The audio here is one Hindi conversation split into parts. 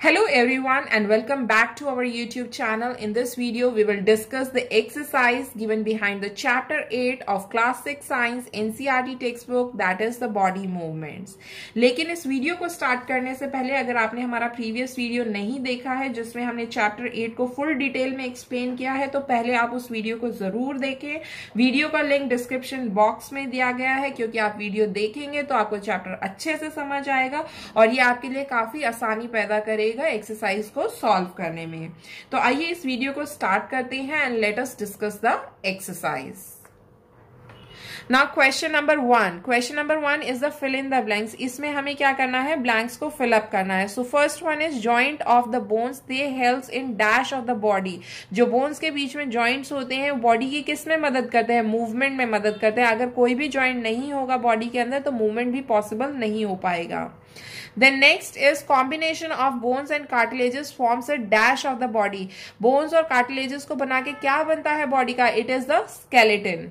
Hello everyone and welcome back to our YouTube channel. In this video, we will discuss the exercise given behind the chapter 8 of class 6 science NCRT e textbook that is the body movements. लेकिन इस वीडियो को स्टार्ट करने से पहले अगर आपने हमारा प्रीवियस वीडियो नहीं देखा है जिसमें हमने चैप्टर 8 को फुल डिटेल में एक्सप्लेन किया है तो पहले आप उस वीडियो को जरूर देखें वीडियो का लिंक डिस्क्रिप्शन बॉक्स में दिया गया है क्योंकि आप वीडियो देखेंगे तो आपको चैप्टर अच्छे से समझ आएगा और ये आपके लिए काफी आसानी पैदा करेगा करेगा एक्सरसाइज को सॉल्व करने में तो आइए इस वीडियो को स्टार्ट करते हैं and let us discuss the exercise now question number one question number one is the fill in the blanks इसमें हमें क्या करना है ब्लैंक्स को फिल अप करना है so first one is joint of the bones they help in dash of the body जो बोन्स के बीच में ज्वाइंट्स होते हैं बॉडी की किस में मदद करते हैं मूवमेंट में मदद करते हैं अगर कोई भी ज्वाइंट नहीं होगा बॉडी के अंदर तो मूवमेंट भी पॉसिबल नहीं हो पाएगा then next is combination of bones and cartilages forms a dash of the body bones or cartilages ko बना के क्या बनता है body ka it is the skeleton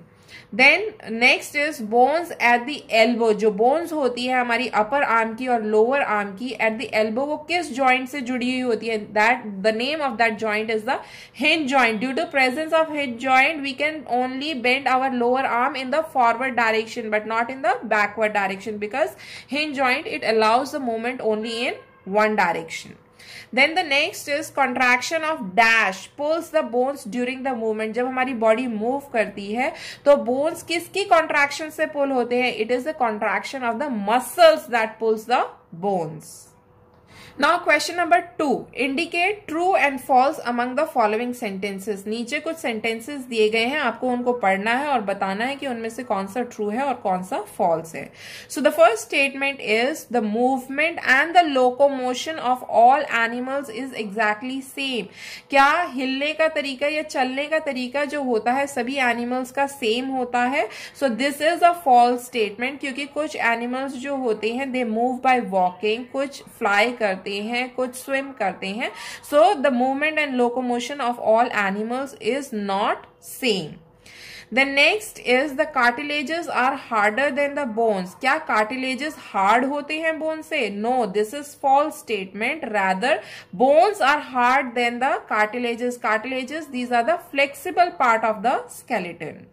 then next is bones at the elbow जो बोन्स होती है हमारी अपर आर्म की और लोअर आर्म की एट द एल्बो वो किस ज्वाइंट से जुड़ी हुई होती है that the name of that joint is the hinge joint due to presence of hinge joint we can only bend our lower arm in the forward direction but not in the backward direction because hinge joint it allows the movement only in one direction then the next is contraction of dash pulls the bones during the movement जब हमारी बॉडी मूव करती है तो बोन्स किसकी कॉन्ट्रैक्शन से पुल होते हैं it is the contraction of the muscles that pulls the bones now question number two indicate true and false among the following sentences नीचे कुछ सेंटेंसेस दिए गए हैं आपको उनको पढ़ना है और बताना है कि उनमें से कौन सा ट्रू है और कौन सा फॉल्स है so the first statement is the movement and the locomotion of all animals is exactly same क्या हिलने का तरीका या चलने का तरीका जो होता है सभी एनिमल्स का सेम होता है so this is a false statement क्योंकि कुछ एनिमल्स जो होते हैं दे मूव बाय वॉकिंग कुछ फ्लाई करते करते हैं कुछ स्विम करते हैं so the movement and locomotion of all animals is not same the next is the cartilages are harder than the bones क्या कार्टिलेजेस हार्ड होते हैं बोन से no this is false statement rather bones are hard than the cartilages cartilages these are the flexible part of the skeleton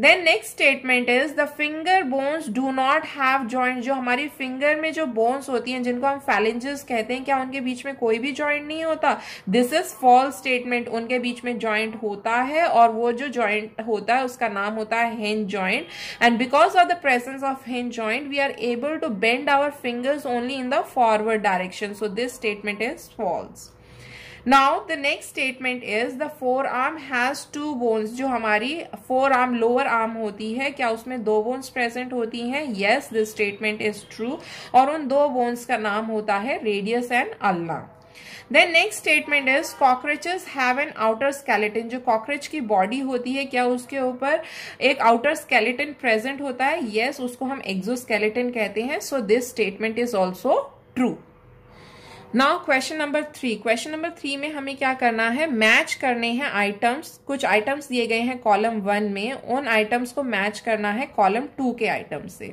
then next statement is the finger bones do not have joint जो हमारी फिंगर में जो बोन्स होती हैं जिनको हम फैलेंजेस कहते हैं क्या उनके बीच में कोई भी ज्वाइंट नहीं होता दिस इज फॉल्स स्टेटमेंट उनके बीच में ज्वाइंट होता है और वो जो ज्वाइंट होता है उसका नाम होता है hinge joint and because of the presence of hinge joint we are able to bend our fingers only in the forward direction so this statement is false now the next statement is the forearm has two bones जो हमारी फोर आर्म लोअर आर्म होती है क्या उसमें दो बोन्स प्रेजेंट होती हैं yes this statement is true और उन दो बोन्स का नाम होता है radius and ulna then next statement is cockroaches have an outer skeleton जो कॉकरोच की बॉडी होती है क्या उसके ऊपर एक आउटर स्केलेटन प्रेजेंट होता है येस yes, उसको हम एक्सो कहते हैं so this statement is also true now question number three question number three में हमें क्या करना है मैच करने हैं आइटम्स कुछ आइटम्स दिए गए हैं कॉलम वन में उन आइटम्स को मैच करना है कॉलम टू के आइटम से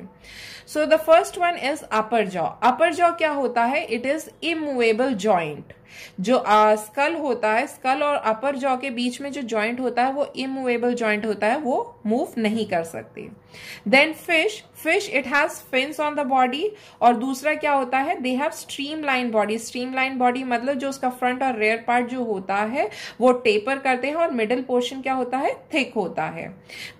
so the first one is upper jaw upper jaw क्या होता है इट इज इमूवेबल जॉइंट जो आ, स्कल होता है स्कल और अपर जॉ के बीच में जो जॉइंट होता है वो इमूवेबल जॉइंट होता है वो मूव नहीं कर सकते then fish fish it has fins on the body और दूसरा क्या होता है they have streamline body streamline body मतलब जो उसका फ्रंट और रेयर पार्ट जो होता है वो टेपर करते हैं और मिडल पोर्शन क्या होता है थिक होता है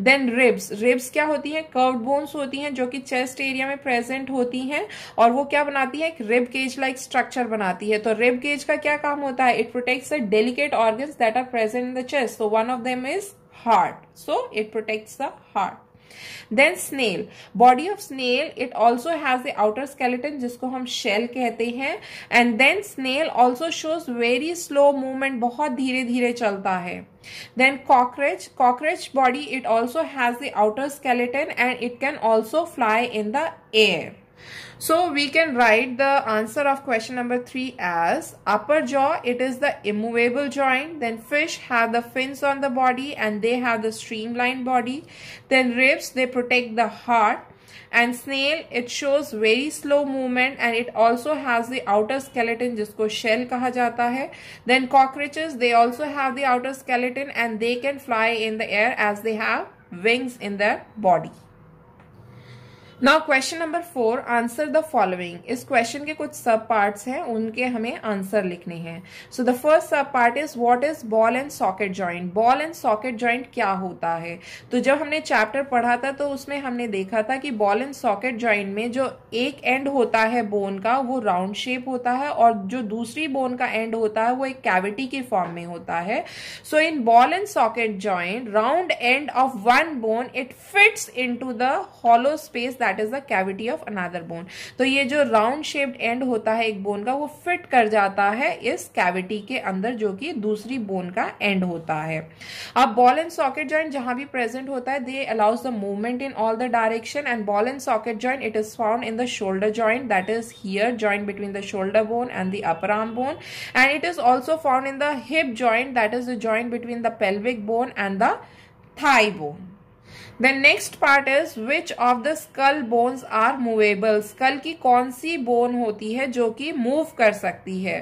देन रिब्स रिब्स क्या होती है कर्व्ड बोन्स होती हैं जो कि चेस्ट एरिया में प्रेजेंट होती हैं और वो क्या बनाती है एक रिब केज लाइक स्ट्रक्चर बनाती है तो रिब केज का का क्या काम होता है it protects the delicate organs that are present in the chest so one of them is heart so it protects the heart then snail body of snail it also has a outer skeleton जिसको हम शेल कहते हैं and then snail also shows very slow movement बहुत धीरे धीरे चलता है then cockroach cockroach body it also has the outer skeleton and it can also fly in the air So we can write the answer of question number 3 as upper jaw it is the immovable joint then fish have the fins on the body and they have the streamlined body then ribs they protect the heart and snail it shows very slow movement and it also has the outer skeleton जिसको shell कहा जाता है then cockroaches they also have the outer skeleton and they can fly in the air as they have wings in their body now question number four answer the following इस क्वेश्चन के कुछ सब पार्ट्स हैं उनके हमें आंसर लिखने हैं so the first sub part is what is ball and socket joint ball and socket joint क्या होता है तो जब हमने चैप्टर पढ़ा था तो उसमें हमने देखा था कि बॉल एंड सॉकेट जॉइंट में जो एक एंड होता है बोन का वो राउंड शेप होता है और जो दूसरी बोन का एंड होता है वो एक कैविटी के फॉर्म में होता है so in ball and socket joint round end of one bone it fits in the hollow space that that is the cavity of another bone तो ये जो राउंड शेप्ड एंड होता है एक बोन का वो फिट कर जाता है इस कैविटी के अंदर जो कि दूसरी बोन का एंड होता है अब बॉल एंड सॉकेट ज्वाइंट जहां भी प्रेजेंट होता है they allows the movement in all the direction and ball and socket joint it is found in the shoulder joint that is here joint between the shoulder bone and the upper arm bone and it is also found in the hip joint that is the joint between the pelvic bone and the thigh bone then next part is which of the skull bones are movable school की कौन सी बोन होती है जो कि मूव कर सकती है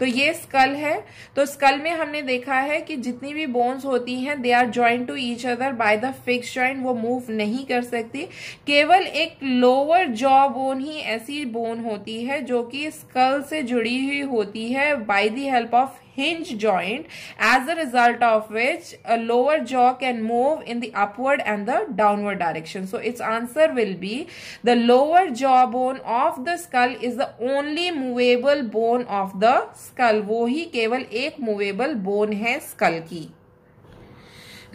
तो ये स्कल है तो स्कल में हमने देखा है कि जितनी भी बोन्स होती हैं they are join to each other by the fix join वो मूव नहीं कर सकती केवल एक लोअर जॉ बोन ही ऐसी बोन होती है जो कि स्कल से जुड़ी हुई होती है by the help of hinge joint as a result of which a lower jaw can move in the upward and the downward direction. So its answer will be the lower jaw bone of the skull is the only movable bone of the skull. वो ही केवल एक movable bone है skull की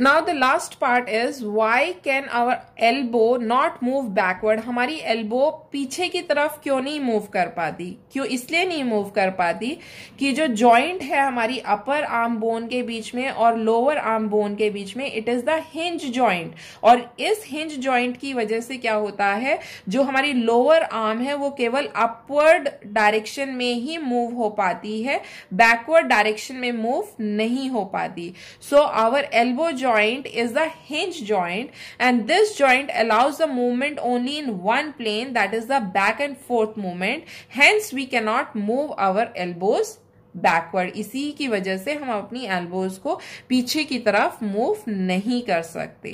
now the last part is why can our elbow not move backward हमारी एल्बो पीछे की तरफ क्यों नहीं मूव कर पाती क्यों इसलिए नहीं मूव कर पाती कि जो ज्वाइंट है हमारी अपर आर्म बोन के बीच में और लोअर आर्म बोन के बीच में it is the hinge joint और इस हिंज ज्वाइंट की वजह से क्या होता है जो हमारी लोअर आर्म है वो केवल अपवर्ड डायरेक्शन में ही मूव हो पाती है बैकवर्ड डायरेक्शन में मूव नहीं हो पाती सो आवर एल्बो जो joint is the hinge joint and this joint allows the movement only in one plane that is the back and forth movement. Hence we cannot move our elbows backward इसी की वजह से हम अपनी एल्बोज को पीछे की तरफ मूव नहीं कर सकते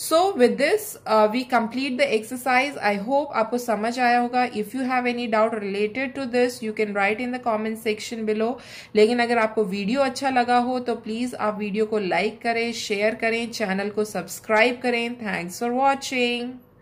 so with this we complete the exercise I hope आपको समझ आया होगा if you have any doubt related to this you can write in the comment section below लेकिन अगर आपको वीडियो अच्छा लगा हो तो प्लीज आप वीडियो को लाइक करें शेयर करें चैनल को सब्सक्राइब करें थैंक्स फॉर वॉचिंग